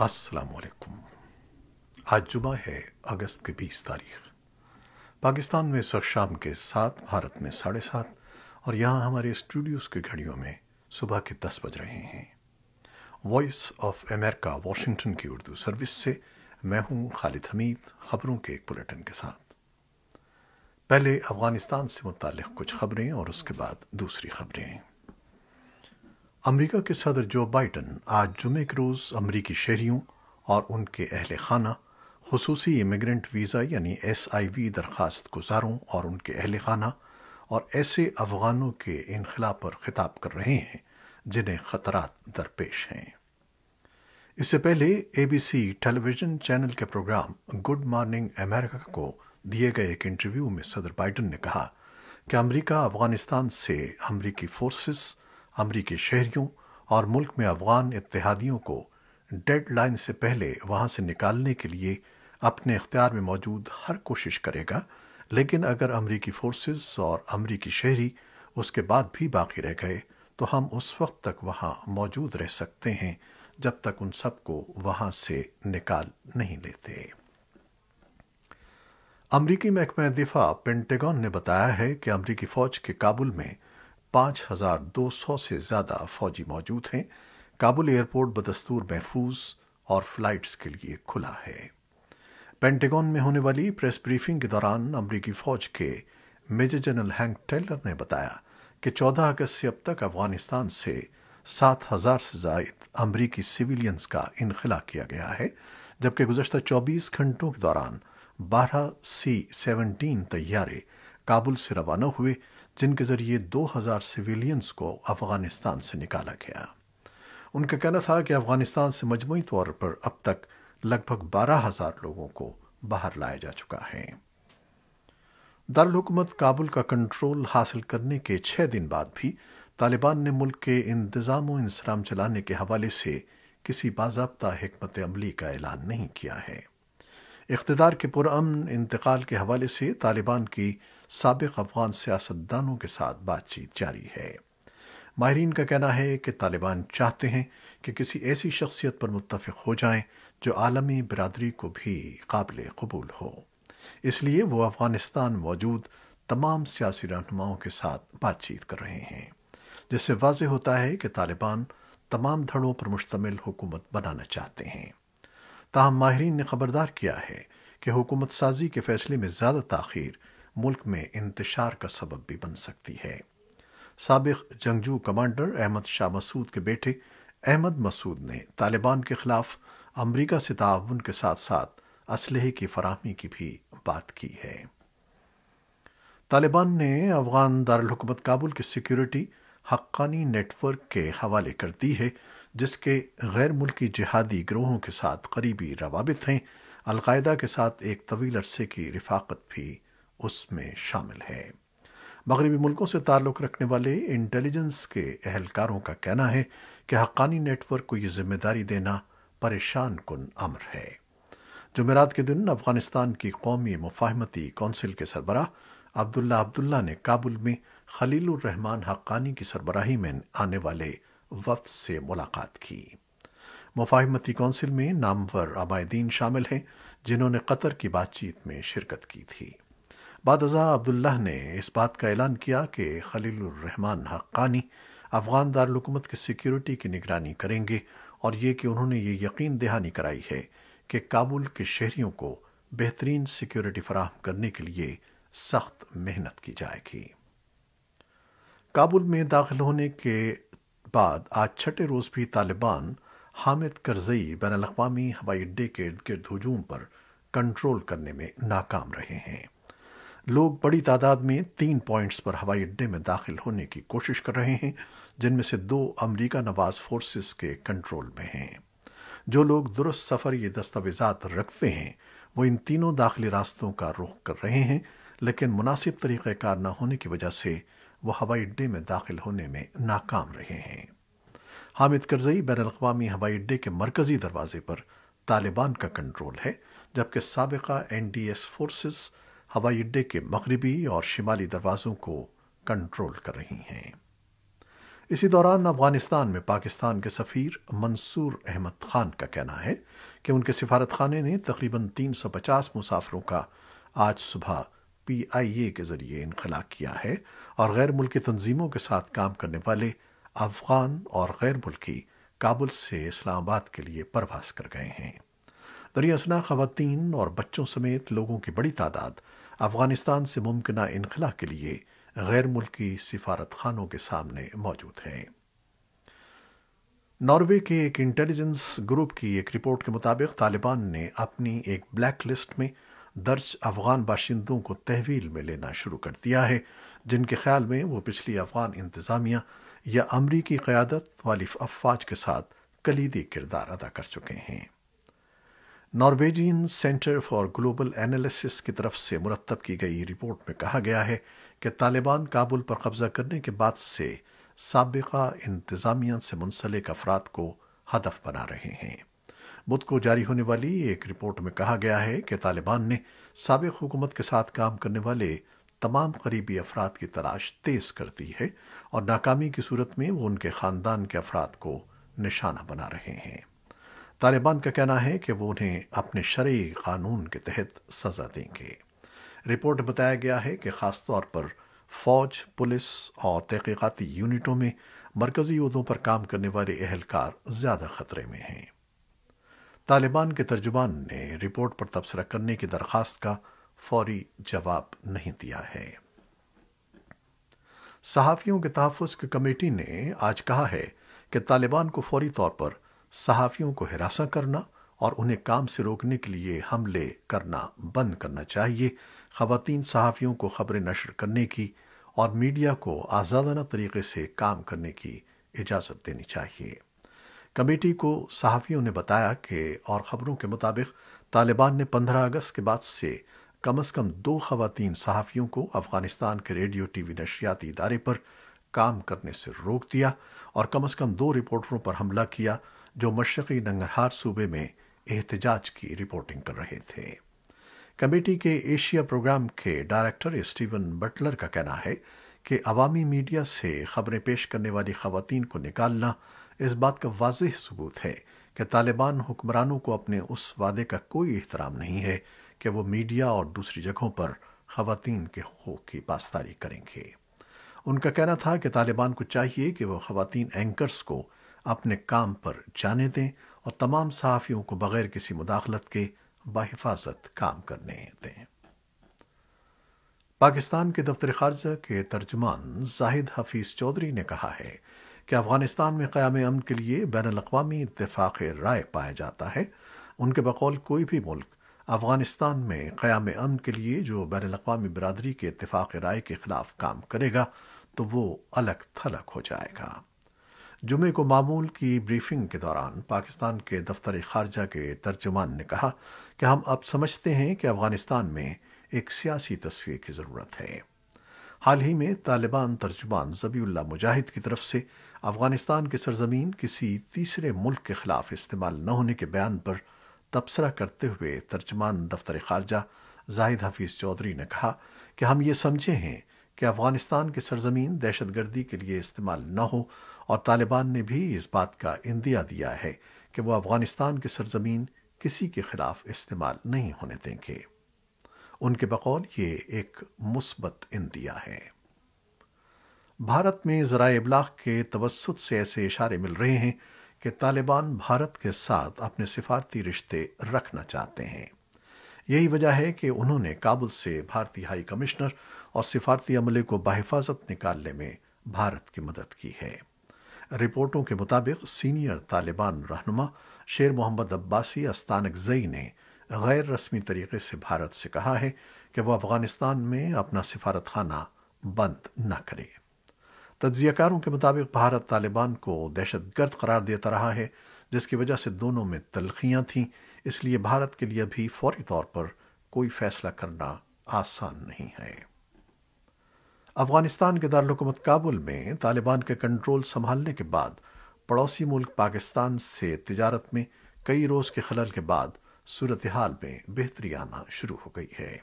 السلام علیکم آج جمعہ ہے اگست کی بیس تاریخ پاکستان میں سر شام کے ساتھ بھارت میں ساڑھے سات اور یہاں ہمارے اسٹوڈیوز کی گھڑیوں میں صبح کے دس بج رہے ہیں وائس آف امریکہ واشنگٹن کی اردو سروس سے میں ہوں خالد حمید خبروں کے ایک بلٹن کے ساتھ پہلے افغانستان سے متعلق کچھ خبریں اور اس کے بعد دوسری خبریں امریکہ کے صدر جو بائیڈن آج جمعہ کے روز امریکی شہریوں اور ان کے اہل خانہ خصوصی امیگرنٹ ویزا یعنی ایس آئی وی درخواست گزاروں اور ان کے اہل خانہ اور ایسے افغانوں کے انخلا پر خطاب کر رہے ہیں جنہیں خطرات درپیش ہیں اس سے پہلے A B C television channel کے پروگرام گڈ مارننگ امریکہ کو دیے گئے ایک انٹرویو میں صدر بائیڈن نے کہا کہ امریکہ افغانستان سے امریکی فورسز امریکی شہریوں اور ملک میں افغان اتحادیوں کو ڈیڈ لائن سے پہلے وہاں سے نکالنے کے لیے اپنے اختیار میں موجود ہر کوشش کرے گا لیکن اگر امریکی فورسز اور امریکی شہری اس کے بعد بھی باقی رہ گئے تو ہم اس وقت تک وہاں موجود رہ سکتے ہیں جب تک ان سب کو وہاں سے نکال نہیں لیتے امریکی محکمہ دفاع پینٹیگون نے بتایا ہے کہ امریکی فوج کے کابل میں پانچ ہزار دو سو سے زیادہ فوجی موجود ہیں کابل ایئرپورٹ بدستور محفوظ اور فلائٹس کے لیے کھلا ہے پینٹیگون میں ہونے والی پریس بریفنگ کے دوران امریکی فوج کے میجر جنرل ہینک ٹیلر نے بتایا کہ چودہ اگست سے اب تک افغانستان سے سات ہزار سے زائد امریکی سویلینز کا انخلا کیا گیا ہے جبکہ گزشتہ چوبیس گھنٹوں کے دوران بارہ سی سیونٹین طیارے کابل سے روانہ ہوئے جن کے ذریعے دو ہزار سویلینز کو افغانستان سے نکالا گیا ان کا کہنا تھا کہ افغانستان سے مجموعی طور پر اب تک لگ بھگ بارہ ہزار لوگوں کو باہر جا چکا ہے دارالحکومت کابل کا کنٹرول حاصل کرنے کے چھ دن بعد بھی طالبان نے ملک کے انتظام و انسرام چلانے کے حوالے سے کسی باضابطہ حکمت عملی کا اعلان نہیں کیا ہے اقتدار کے پرامن انتقال کے حوالے سے طالبان کی سابق افغان سیاستدانوں کے ساتھ بات چیت جاری ہے ماہرین کا کہنا ہے کہ طالبان چاہتے ہیں کہ کسی ایسی شخصیت پر متفق ہو جائیں جو عالمی برادری کو بھی قابل قبول ہو اس لیے وہ افغانستان موجود تمام سیاسی رہنماؤں کے ساتھ بات چیت کر رہے ہیں جس سے واضح ہوتا ہے کہ طالبان تمام دھڑوں پر مشتمل حکومت بنانا چاہتے ہیں تاہم ماہرین نے خبردار کیا ہے کہ حکومت سازی کے فیصلے میں زیادہ تاخیر ملک میں انتشار کا سبب بھی بن سکتی ہے سابق جنگجو کمانڈر احمد شاہ مسعود کے بیٹے احمد مسعود نے طالبان کے خلاف امریکہ سے تعاون کے ساتھ ساتھ اسلحے کی فراہمی کی بھی بات کی ہے طالبان نے افغان دارالحکومت کابل کی سیکیورٹی حقانی نیٹ ورک کے حوالے کر دی ہے جس کے غیر ملکی جہادی گروہوں کے ساتھ قریبی روابط ہیں القاعدہ کے ساتھ ایک طویل عرصے کی رفاقت بھی اس میں شامل ہیں مغربی ملکوں سے تعلق رکھنے والے انٹیلیجنس کے اہلکاروں کا کہنا ہے کہ حقانی نیٹ ورک کو یہ ذمہ داری دینا پریشان کن امر ہے جمعرات کے دن افغانستان کی قومی مفاہمتی کونسل کے سربراہ عبداللہ عبداللہ نے کابل میں خلیل الرحمان حقانی کی سربراہی میں آنے والے وفد سے ملاقات کی مفاہمتی کونسل میں نامور عبائدین شامل ہیں جنہوں نے قطر کی بات چیت میں شرکت کی تھی بعد ازا عبداللہ نے اس بات کا اعلان کیا کہ خلیل الرحمان حقانی افغان دارالحکومت کی سیکیورٹی کی نگرانی کریں گے اور یہ کہ انہوں نے یہ یقین دہانی کرائی ہے کہ کابل کے شہریوں کو بہترین سیکیورٹی فراہم کرنے کے لیے سخت محنت کی جائے گی کابل میں داخل ہونے کے بعد آج چھٹے روز بھی طالبان حامد کرزئی بین الاقوامی ہوائی اڈے کے ارد گرد ہجوم پر کنٹرول کرنے میں ناکام رہے ہیں لوگ بڑی تعداد میں تین پوائنٹس پر ہوائی اڈے میں داخل ہونے کی کوشش کر رہے ہیں جن میں سے دو امریکہ نواز فورسز کے کنٹرول میں ہیں جو لوگ درست سفر یہ دستاویزات رکھتے ہیں وہ ان تینوں داخلی راستوں کا رخ کر رہے ہیں لیکن مناسب طریقہ کار نہ ہونے کی وجہ سے وہ ہوائی اڈے میں داخل ہونے میں ناکام رہے ہیں حامد کرزئی بین الاقوامی ہوائی اڈے کے مرکزی دروازے پر طالبان کا کنٹرول ہے جبکہ سابقہ این ڈی ایس فورسز ہوائی اڈے کے مغربی اور شمالی دروازوں کو کنٹرول کر رہی ہیں اسی دوران افغانستان میں پاکستان کے سفیر منصور احمد خان کا کہنا ہے کہ ان کے سفارت خانے نے تقریباً تین سو پچاس مسافروں کا آج صبح پی آئی اے کے ذریعے انخلا کیا ہے اور غیر ملکی تنظیموں کے ساتھ کام کرنے والے افغان اور غیر ملکی کابل سے اسلام آباد کے لیے پرواز کر گئے ہیں دریاسنا خواتین اور بچوں سمیت لوگوں کی بڑی تعداد افغانستان سے ممکنہ انخلا کے لیے غیر ملکی سفارت خانوں کے سامنے موجود ہیں ناروے کے ایک انٹیلیجنس گروپ کی ایک رپورٹ کے مطابق طالبان نے اپنی ایک بلیک لسٹ میں درج افغان باشندوں کو تحویل میں لینا شروع کر دیا ہے جن کے خیال میں وہ پچھلی افغان انتظامیہ یا امریکی قیادت والی افواج کے ساتھ کلیدی کردار ادا کر چکے ہیں Norwegian centre for global analysis کی طرف سے مرتب کی گئی رپورٹ میں کہا گیا ہے کہ طالبان کابل پر قبضہ کرنے کے بعد سے سابقہ انتظامیہ سے منسلک افراد کو ہدف بنا رہے ہیں بدھ کو جاری ہونے والی ایک رپورٹ میں کہا گیا ہے کہ طالبان نے سابق حکومت کے ساتھ کام کرنے والے تمام قریبی افراد کی تلاش تیز کر دی ہے اور ناکامی کی صورت میں وہ ان کے خاندان کے افراد کو نشانہ بنا رہے ہیں طالبان کا کہنا ہے کہ وہ انہیں اپنے شرعی قانون کے تحت سزا دیں گے رپورٹ بتایا گیا ہے کہ خاص طور پر فوج پولیس اور تحقیقاتی یونٹوں میں مرکزی عہدوں پر کام کرنے والے اہلکار زیادہ خطرے میں ہیں طالبان کے ترجمان نے رپورٹ پر تبصرہ کرنے کی درخواست کا فوری جواب نہیں دیا ہے صحافیوں کے تحفظ کی کمیٹی نے آج کہا ہے کہ طالبان کو فوری طور پر صحافیوں کو ہراساں کرنا اور انہیں کام سے روکنے کے لیے حملے کرنا بند کرنا چاہیے خواتین صحافیوں کو خبریں نشر کرنے کی اور میڈیا کو آزادانہ طریقے سے کام کرنے کی اجازت دینی چاہیے کمیٹی کو صحافیوں نے بتایا کہ اور خبروں کے مطابق طالبان نے پندرہ اگست کے بعد سے کم از کم دو خواتین صحافیوں کو افغانستان کے ریڈیو ٹی وی نشریاتی ادارے پر کام کرنے سے روک دیا اور کم از کم دو رپورٹروں پر حملہ کیا جو مشرقی ننگرہار صوبے میں احتجاج کی رپورٹنگ کر رہے تھے کمیٹی کے ایشیا پروگرام کے ڈائریکٹر اسٹیون بٹلر کا کہنا ہے کہ عوامی میڈیا سے خبریں پیش کرنے والی خواتین کو نکالنا اس بات کا واضح ثبوت ہے کہ طالبان حکمرانوں کو اپنے اس وعدے کا کوئی احترام نہیں ہے کہ وہ میڈیا اور دوسری جگہوں پر خواتین کے حقوق کی پاسداری کریں گے ان کا کہنا تھا کہ طالبان کو چاہیے کہ وہ خواتین اینکرز کو اپنے کام پر جانے دیں اور تمام صحافیوں کو بغیر کسی مداخلت کے بحفاظت کام کرنے دیں پاکستان کے دفتر خارجہ کے ترجمان زاہد حفیظ چودری نے کہا ہے کہ افغانستان میں قیام امن کے لیے بین الاقوامی اتفاق رائے پایا جاتا ہے ان کے بقول کوئی بھی ملک افغانستان میں قیام امن کے لیے جو بین الاقوامی برادری کے اتفاق رائے کے خلاف کام کرے گا تو وہ الگ تھلگ ہو جائے گا جمعے کو معمول کی بریفنگ کے دوران پاکستان کے دفتر خارجہ کے ترجمان نے کہا کہ ہم اب سمجھتے ہیں کہ افغانستان میں ایک سیاسی تصویر کی ضرورت ہے حال ہی میں طالبان ترجمان زبی اللہ مجاہد کی طرف سے افغانستان کی سرزمین کسی تیسرے ملک کے خلاف استعمال نہ ہونے کے بیان پر تبصرہ کرتے ہوئے ترجمان دفتر خارجہ زاہد حفیظ چودھری نے کہا کہ ہم یہ سمجھے ہیں کہ افغانستان کی سرزمین دہشت گردی کے لیے استعمال نہ ہو اور طالبان نے بھی اس بات کا اندیا دیا ہے کہ وہ افغانستان کی سرزمین کسی کے خلاف استعمال نہیں ہونے دیں گے ان کے بقول یہ ایک مثبت اندیا ہے بھارت میں ذرائع ابلاغ کے توسط سے ایسے اشارے مل رہے ہیں کہ طالبان بھارت کے ساتھ اپنے سفارتی رشتے رکھنا چاہتے ہیں یہی وجہ ہے کہ انہوں نے کابل سے بھارتی ہائی کمشنر اور سفارتی عملے کو بحفاظت نکالنے میں بھارت کی مدد کی ہے رپورٹوں کے مطابق سینئر طالبان رہنما شیر محمد عباسی استانک زئی نے غیر رسمی طریقے سے بھارت سے کہا ہے کہ وہ افغانستان میں اپنا سفارت خانہ بند نہ کرے تجزیہ کاروں کے مطابق بھارت طالبان کو دہشت گرد قرار دیتا رہا ہے جس کی وجہ سے دونوں میں تلخیاں تھیں اس لیے بھارت کے لیے بھی فوری طور پر کوئی فیصلہ کرنا آسان نہیں ہے افغانستان کے دارالحکومت کابل میں طالبان کے کنٹرول سنبھالنے کے بعد پڑوسی ملک پاکستان سے تجارت میں کئی روز کے خلل کے بعد صورتحال میں بہتری آنا شروع ہو گئی ہے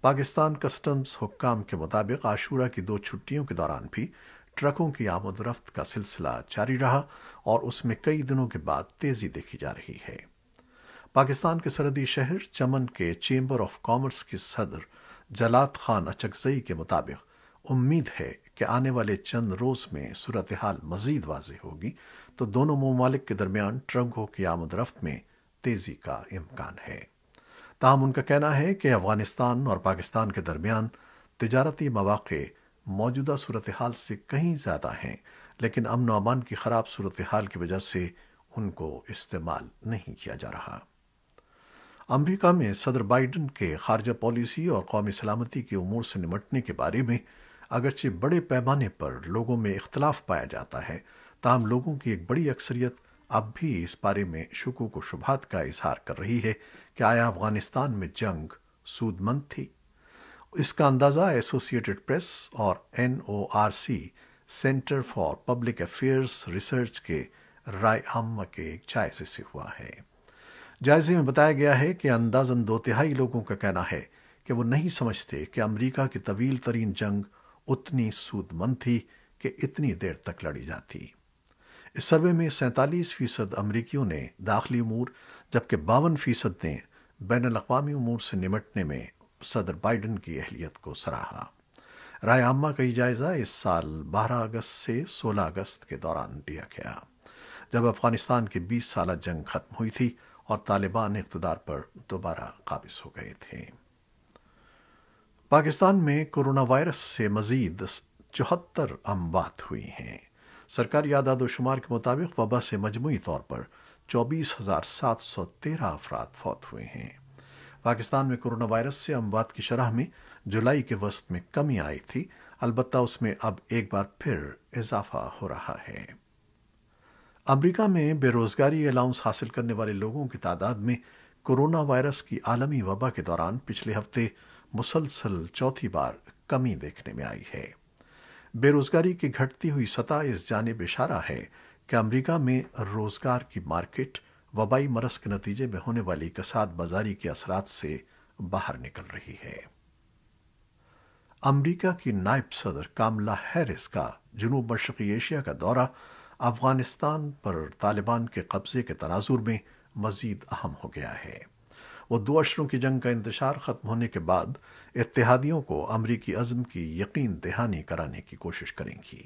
پاکستان کسٹمز حکام کے مطابق عاشورہ کی دو چھٹیوں کے دوران بھی ٹرکوں کی آمد و رفت کا سلسلہ جاری رہا اور اس میں کئی دنوں کے بعد تیزی دیکھی جا رہی ہے پاکستان کے سردی شہر چمن کے چیمبر آف کامرس کے صدر جلات خان اچکزئی کے مطابق امید ہے کہ آنے والے چند روز میں صورتحال مزید واضح ہوگی تو دونوں ممالک کے درمیان ٹرنگوں کی آمد رفت میں تیزی کا امکان ہے تاہم ان کا کہنا ہے کہ افغانستان اور پاکستان کے درمیان تجارتی مواقع موجودہ صورتحال سے کہیں زیادہ ہیں لیکن امن و امان کی خراب صورتحال کی وجہ سے ان کو استعمال نہیں کیا جا رہا امریکہ میں صدر بائیڈن کے خارجہ پالیسی اور قومی سلامتی کے امور سے نمٹنے کے بارے میں اگرچہ بڑے پیمانے پر لوگوں میں اختلاف پایا جاتا ہے تاہم لوگوں کی ایک بڑی اکثریت اب بھی اس بارے میں شکوک و شبہات کا اظہار کر رہی ہے کہ آیا افغانستان میں جنگ سود مند تھی اس کا اندازہ ایسوسیٹڈ پریس اور N O R C centre for public affairs research کے رائے عامہ کے ایک جائزے سے ہوا ہے جائزے میں بتایا گیا ہے کہ اندازن دو تہائی لوگوں کا کہنا ہے کہ وہ نہیں سمجھتے کہ امریکہ کی طویل ترین جنگ اتنی سود مند تھی کہ اتنی دیر تک لڑی جاتی اس سروے میں سینتالیس فیصد امریکیوں نے داخلی امور جبکہ باون فیصد نے بین الاقوامی امور سے نمٹنے میں صدر بائیڈن کی اہلیت کو سراہا رائے عامہ کا یہ جائزہ اس سال بارہ اگست سے سولہ اگست کے دوران دیا گیا جب افغانستان کی بیس سالہ جنگ ختم ہوئی تھی اور طالبان اقتدار پر دوبارہ قابض ہو گئے تھے پاکستان میں کرونا وائرس سے مزید چوہتر اموات ہوئی ہیں سرکاری اعداد و شمار کے مطابق وبا سے مجموعی طور پر چوبیس ہزار سات سو تیرہ افراد فوت ہوئے ہیں پاکستان میں کرونا وائرس سے اموات کی شرح میں جولائی کے وسط میں کمی آئی تھی البتہ اس میں اب ایک بار پھر اضافہ ہو رہا ہے امریکہ میں بے روزگاری الاؤنس حاصل کرنے والے لوگوں کی تعداد میں کرونا وائرس کی عالمی وبا کے دوران پچھلے ہفتے مسلسل چوتھی بار کمی دیکھنے میں آئی ہے بے روزگاری کی گھٹتی ہوئی سطح اس جانب اشارہ ہے کہ امریکہ میں روزگار کی مارکیٹ وبائی مرض کے نتیجے میں ہونے والی کساد بازاری کے اثرات سے باہر نکل رہی ہے امریکہ کی نائب صدر کاملا ہیرس کا جنوب مشرقی ایشیا کا دورہ افغانستان پر طالبان کے قبضے کے تناظر میں مزید اہم ہو گیا ہے وہ دو اشروں کی جنگ کا انتشار ختم ہونے کے بعد اتحادیوں کو امریکی عزم کی یقین دہانی کرانے کی کوشش کریں گی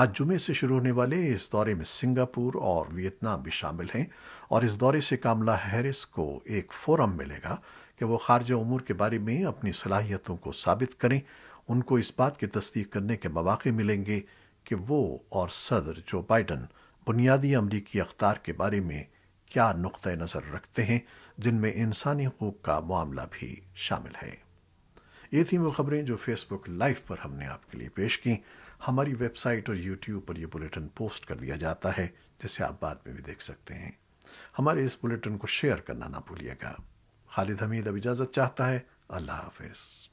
آج جمعے سے شروع ہونے والے اس دورے میں سنگاپور اور ویتنام بھی شامل ہیں اور اس دورے سے کاملہ ہیرس کو ایک فورم ملے گا کہ وہ خارجہ امور کے بارے میں اپنی صلاحیتوں کو ثابت کریں ان کو اس بات کی تصدیق کرنے کے مواقع ملیں گے کہ وہ اور صدر جو بائیڈن بنیادی امریکی اختار کے بارے میں کیا نقطۂ نظر رکھتے ہیں جن میں انسانی حقوق کا معاملہ بھی شامل ہے یہ تھیں وہ خبریں جو فیس بک لائیو پر ہم نے آپ کے لیے پیش کیں ہماری ویب سائٹ اور یوٹیوب پر یہ بلیٹن پوسٹ کر دیا جاتا ہے جسے آپ بعد میں بھی دیکھ سکتے ہیں ہمارے اس بلیٹن کو شیئر کرنا نہ بھولیے گا خالد حمید اب اجازت چاہتا ہے اللہ حافظ